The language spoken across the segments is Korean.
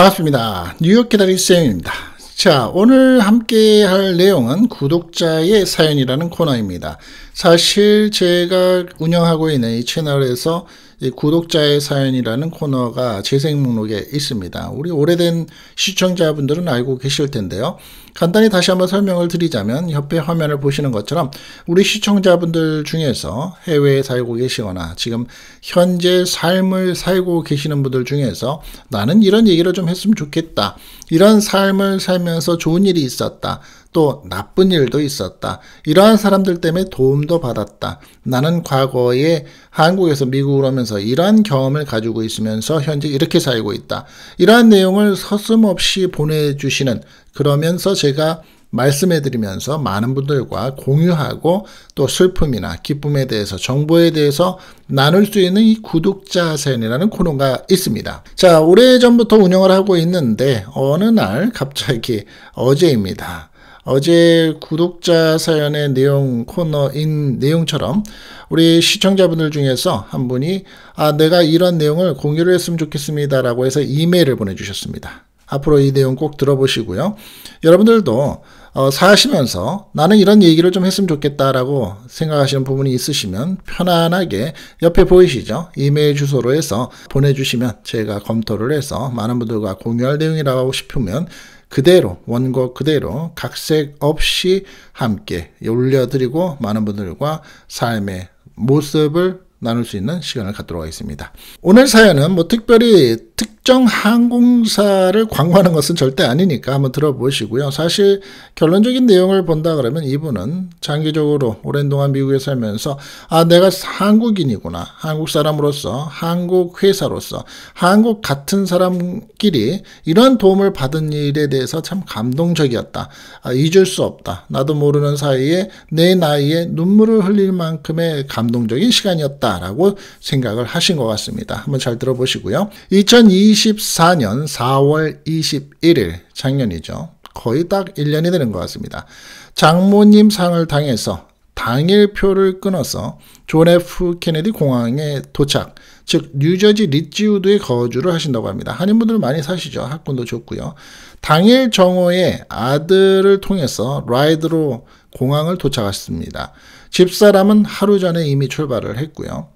반갑습니다. 뉴욕 기다리 쌤입니다. 자, 오늘 함께 할 내용은 구독자의 사연이라는 코너입니다. 사실 제가 운영하고 있는 이 채널에서 이 구독자의 사연이라는 코너가 재생 목록에 있습니다. 우리 오래된 시청자분들은 알고 계실 텐데요. 간단히 다시 한번 설명을 드리자면 협회 화면을 보시는 것처럼 우리 시청자분들 중에서 해외에 살고 계시거나 지금 현재 삶을 살고 계시는 분들 중에서 나는 이런 얘기를 좀 했으면 좋겠다. 이런 삶을 살면서 좋은 일이 있었다. 또 나쁜 일도 있었다. 이러한 사람들 때문에 도움도 받았다. 나는 과거에 한국에서 미국으로 오면서 이러한 경험을 가지고 있으면서 현재 이렇게 살고 있다. 이러한 내용을 서슴없이 보내주시는 그러면서 제가 말씀해 드리면서 많은 분들과 공유하고 또 슬픔이나 기쁨에 대해서 정보에 대해서 나눌 수 있는 이 구독자 세이라는 코너가 있습니다. 자, 오래전부터 운영을 하고 있는데 어느 날 갑자기 어제입니다. 어제 구독자 사연의 내용 코너인 내용처럼 우리 시청자분들 중에서 한 분이 아 내가 이런 내용을 공유를 했으면 좋겠습니다라고 해서 이메일을 보내주셨습니다. 앞으로 이 내용 꼭 들어보시고요. 여러분들도 어, 사시면서 나는 이런 얘기를 좀 했으면 좋겠다라고 생각하시는 부분이 있으시면 편안하게 옆에 보이시죠? 이메일 주소로 해서 보내주시면 제가 검토를 해서 많은 분들과 공유할 내용이라고 싶으면 그대로 원고 그대로 각색 없이 함께 올려드리고 많은 분들과 삶의 모습을 나눌 수 있는 시간을 갖도록 하겠습니다. 오늘 사연은 뭐 특별히 특정 항공사를 광고하는 것은 절대 아니니까 한번 들어보시고요. 사실 결론적인 내용을 본다 그러면 이분은 장기적으로 오랜 동안 미국에 살면서 아 내가 한국인이구나 한국 사람으로서 한국 회사로서 한국 같은 사람끼리 이런 도움을 받은 일에 대해서 참 감동적이었다. 아, 잊을 수 없다. 나도 모르는 사이에 내 나이에 눈물을 흘릴 만큼의 감동적인 시간이었다라고 생각을 하신 것 같습니다. 한번 잘 들어보시고요. 2000 2024년 4월 21일 작년이죠. 거의 딱 1년이 되는 것 같습니다. 장모님 상을 당해서 당일표를 끊어서 존 F 케네디 공항에 도착, 즉 뉴저지 리치우드에 거주를 하신다고 합니다. 한인분들 많이 사시죠. 학군도 좋고요. 당일 정오에 아들을 통해서 라이드로 공항을 도착했습니다. 집사람은 하루 전에 이미 출발을 했고요.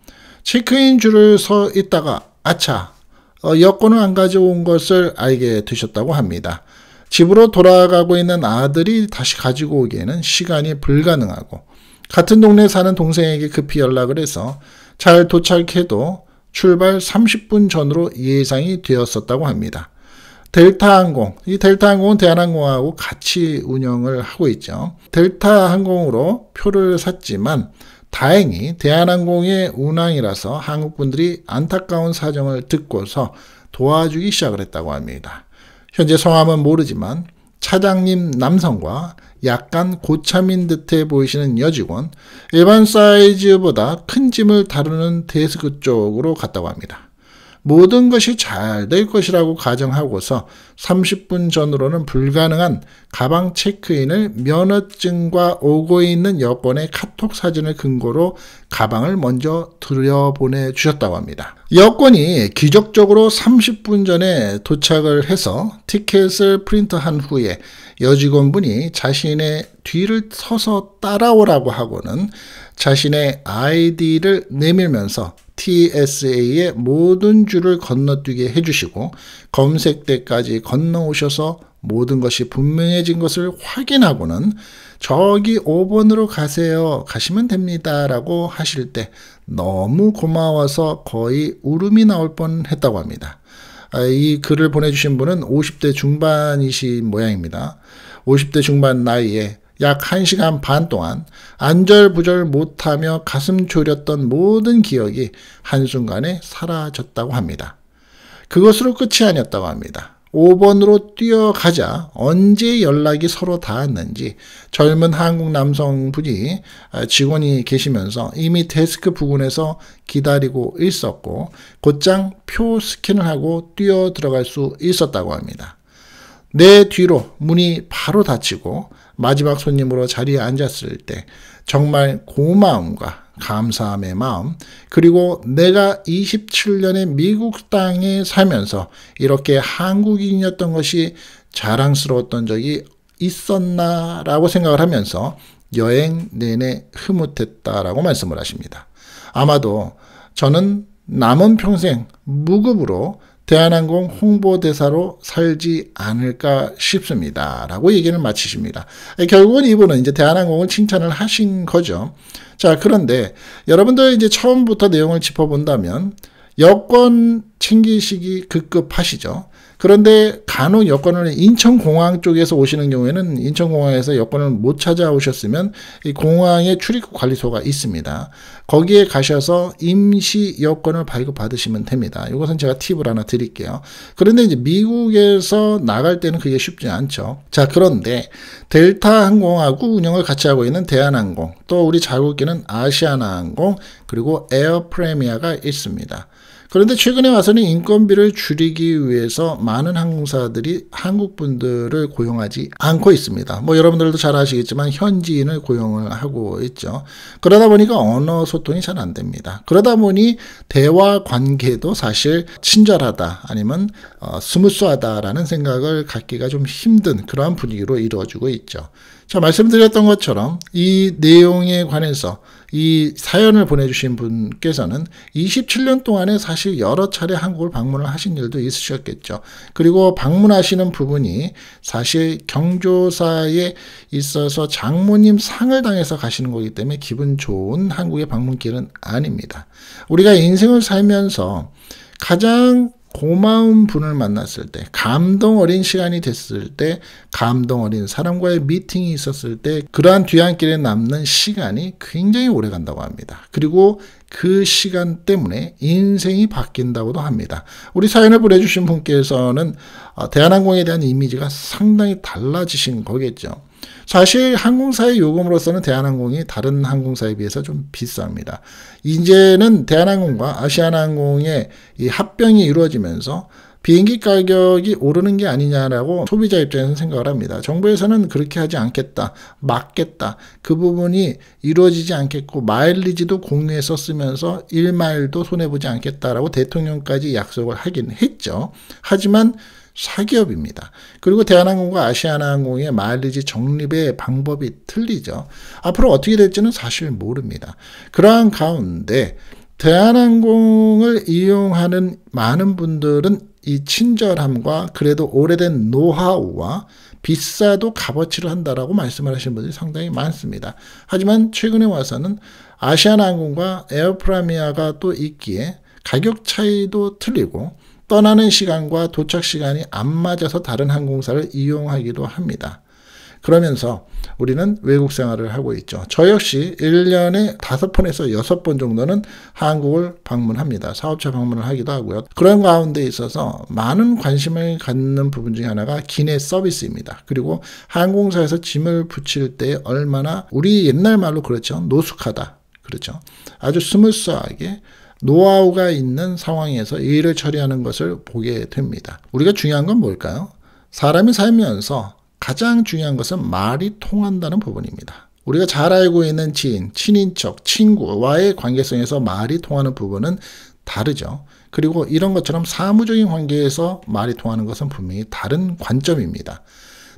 체크인 줄을 서 있다가 아차 어, 여권을 안 가져온 것을 알게 되셨다고 합니다. 집으로 돌아가고 있는 아들이 다시 가지고 오기에는 시간이 불가능하고 같은 동네에 사는 동생에게 급히 연락을 해서 잘 도착해도 출발 30분 전으로 예상이 되었었다고 합니다. 델타 항공, 이 델타 항공은 대한항공하고 같이 운영을 하고 있죠. 델타 항공으로 표를 샀지만 다행히 대한항공의 운항이라서 한국분들이 안타까운 사정을 듣고서 도와주기 시작을 했다고 합니다. 현재 성함은 모르지만 차장님 남성과 약간 고참인 듯해 보이시는 여직원, 일반 사이즈보다 큰 짐을 다루는 데스크 쪽으로 갔다고 합니다. 모든 것이 잘 될 것이라고 가정하고서 30분 전으로는 불가능한 가방 체크인을 면허증과 오고 있는 여권의 카톡 사진을 근거로 가방을 먼저 들여보내 주셨다고 합니다. 여권이 기적적으로 30분 전에 도착을 해서 티켓을 프린트한 후에 여직원분이 자신의 뒤를 서서 따라오라고 하고는 자신의 아이디를 내밀면서 TSA의 모든 줄을 건너뛰게 해주시고 검색대까지 건너오셔서 모든 것이 분명해진 것을 확인하고는 저기 5번으로 가세요. 가시면 됩니다. 라고 하실 때 너무 고마워서 거의 울음이 나올 뻔 했다고 합니다. 아, 이 글을 보내주신 분은 50대 중반이신 모양입니다. 50대 중반 나이에 약 1시간 반 동안 안절부절 못하며 가슴 졸였던 모든 기억이 한순간에 사라졌다고 합니다. 그것으로 끝이 아니었다고 합니다. 5번으로 뛰어가자 언제 연락이 서로 닿았는지 젊은 한국 남성분이 아, 직원이 계시면서 이미 데스크 부근에서 기다리고 있었고 곧장 표 스캔을 하고 뛰어 들어갈 수 있었다고 합니다. 내 뒤로 문이 바로 닫히고 마지막 손님으로 자리에 앉았을 때 정말 고마움과 감사함의 마음, 그리고 내가 2 7년에 미국 땅에 살면서 이렇게 한국인이었던 것이 자랑스러웠던 적이 있었나라고 생각을 하면서 여행 내내 흐뭇했다라고 말씀을 하십니다. 아마도 저는 남은 평생 무급으로 대한항공 홍보대사로 살지 않을까 싶습니다. 라고 얘기를 마치십니다. 결국은 이분은 이제 대한항공을 칭찬을 하신 거죠. 자, 그런데 여러분들 이제 처음부터 내용을 짚어본다면 여권 챙기시기 급급하시죠. 그런데 간혹 여권을 인천공항 쪽에서 오시는 경우에는 인천공항에서 여권을 못 찾아오셨으면 이 공항에 출입관리소가 국 있습니다. 거기에 가셔서 임시 여권을 발급받으시면 됩니다. 이것은 제가 팁을 하나 드릴게요. 그런데 이제 미국에서 나갈 때는 그게 쉽지 않죠. 자, 그런데 델타 항공하고 운영을 같이 하고 있는 대한항공, 또 우리 자국기는 아시아나항공, 그리고 에어프레미아가 있습니다. 그런데 최근에 와서는 인건비를 줄이기 위해서 많은 항공사들이 한국 분들을 고용하지 않고 있습니다. 뭐 여러분들도 잘 아시겠지만 현지인을 고용을 하고 있죠. 그러다 보니까 언어 소통이 잘 안 됩니다. 그러다 보니 대화 관계도 사실 친절하다 아니면 어, 스무스하다라는 생각을 갖기가 좀 힘든 그러한 분위기로 이루어지고 있죠. 자 말씀드렸던 것처럼 이 내용에 관해서 이 사연을 보내주신 분께서는 27년 동안에 사실 여러 차례 한국을 방문을 하신 일도 있으셨겠죠. 그리고 방문하시는 부분이 사실 경조사에 있어서 장모님 상을 당해서 가시는 거기 때문에 기분 좋은 한국의 방문길은 아닙니다. 우리가 인생을 살면서 가장 고마운 분을 만났을 때, 감동 어린 시간이 됐을 때, 감동 어린 사람과의 미팅이 있었을 때, 그러한 뒤안길에 남는 시간이 굉장히 오래 간다고 합니다. 그리고 그 시간 때문에 인생이 바뀐다고도 합니다. 우리 사연을 보내주신 분께서는 어, 대한항공에 대한 이미지가 상당히 달라지신 거겠죠. 사실 항공사의 요금으로서는 대한항공이 다른 항공사에 비해서 좀 비쌉니다. 이제는 대한항공과 아시아나항공의 이 합병이 이루어지면서 비행기 가격이 오르는 게 아니냐라고 소비자 입장에서는 생각을 합니다. 정부에서는 그렇게 하지 않겠다, 막겠다. 그 부분이 이루어지지 않겠고 마일리지도 공유해서 쓰면서 1마일도 손해보지 않겠다라고 대통령까지 약속을 하긴 했죠. 하지만 사기업입니다. 그리고 대한항공과 아시아나항공의 마일리지 적립의 방법이 틀리죠. 앞으로 어떻게 될지는 사실 모릅니다. 그러한 가운데 대한항공을 이용하는 많은 분들은 이 친절함과 그래도 오래된 노하우와 비싸도 값어치를 한다라고 말씀을 하시는 분들이 상당히 많습니다. 하지만 최근에 와서는 아시아나항공과 에어프라미아가 또 있기에 가격 차이도 틀리고 떠나는 시간과 도착 시간이 안 맞아서 다른 항공사를 이용하기도 합니다. 그러면서 우리는 외국 생활을 하고 있죠. 저 역시 1년에 5번에서 6번 정도는 한국을 방문합니다. 사업체 방문을 하기도 하고요. 그런 가운데 있어서 많은 관심을 갖는 부분 중에 하나가 기내 서비스입니다. 그리고 항공사에서 짐을 붙일 때 얼마나 우리 옛날 말로 그렇죠. 노숙하다. 그렇죠. 아주 스무스하게 노하우가 있는 상황에서 일을 처리하는 것을 보게 됩니다. 우리가 중요한 건 뭘까요? 사람이 살면서 가장 중요한 것은 말이 통한다는 부분입니다. 우리가 잘 알고 있는 지인, 친인척, 친구와의 관계성에서 말이 통하는 부분은 다르죠. 그리고 이런 것처럼 사무적인 관계에서 말이 통하는 것은 분명히 다른 관점입니다.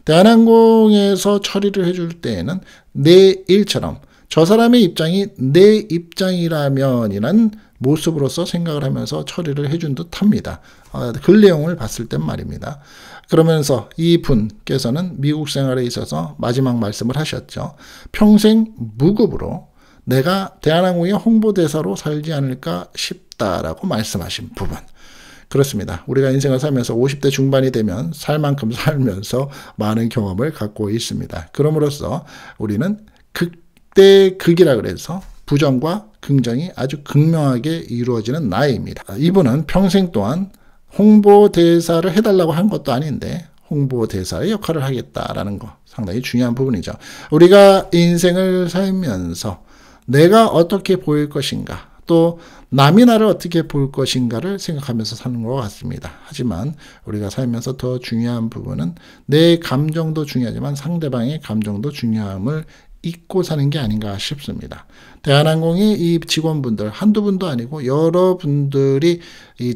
대한항공에서 처리를 해줄 때에는 내 일처럼 저 사람의 입장이 내 입장이라면이란 모습으로서 생각을 하면서 처리를 해준 듯 합니다. 어, 아, 글 그 내용을 봤을 땐 말입니다. 그러면서 이 분께서는 미국 생활에 있어서 마지막 말씀을 하셨죠. 평생 무급으로 내가 대한항공의 홍보대사로 살지 않을까 싶다라고 말씀하신 부분. 그렇습니다. 우리가 인생을 살면서 50대 중반이 되면 살 만큼 살면서 많은 경험을 갖고 있습니다. 그럼으로써 우리는 극 극대극이라 그래서 부정과 긍정이 아주 극명하게 이루어지는 나이입니다. 이분은 평생 동안 홍보대사를 해달라고 한 것도 아닌데 홍보대사의 역할을 하겠다라는 거 상당히 중요한 부분이죠. 우리가 인생을 살면서 내가 어떻게 보일 것인가 또 남이 나를 어떻게 볼 것인가를 생각하면서 사는 것 같습니다. 하지만 우리가 살면서 더 중요한 부분은 내 감정도 중요하지만 상대방의 감정도 중요함을 잊고 사는 게 아닌가 싶습니다. 대한항공이 이 직원분들 한두 분도 아니고 여러분들이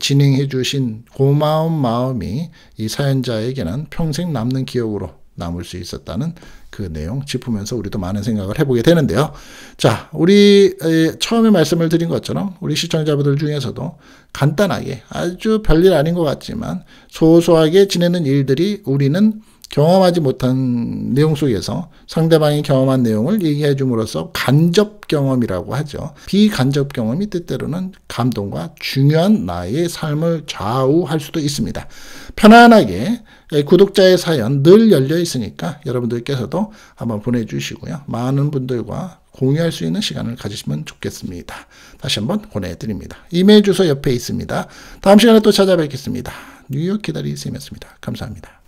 진행해 주신 고마운 마음이 이 사연자에게는 평생 남는 기억으로 남을 수 있었다는 그 내용 짚으면서 우리도 많은 생각을 해보게 되는데요. 자, 우리 처음에 말씀을 드린 것처럼 우리 시청자분들 중에서도 간단하게 아주 별일 아닌 것 같지만 소소하게 지내는 일들이 우리는 경험하지 못한 내용 속에서 상대방이 경험한 내용을 얘기해 줌으로써 간접 경험이라고 하죠. 비간접 경험이 때때로는 감동과 중요한 나의 삶을 좌우할 수도 있습니다. 편안하게 구독자의 사연 늘 열려 있으니까 여러분들께서도 한번 보내주시고요. 많은 분들과 공유할 수 있는 시간을 가지시면 좋겠습니다. 다시 한번 보내드립니다. 이메일 주소 옆에 있습니다. 다음 시간에 또 찾아뵙겠습니다. 뉴욕 기다리 쌤이었습니다. 감사합니다.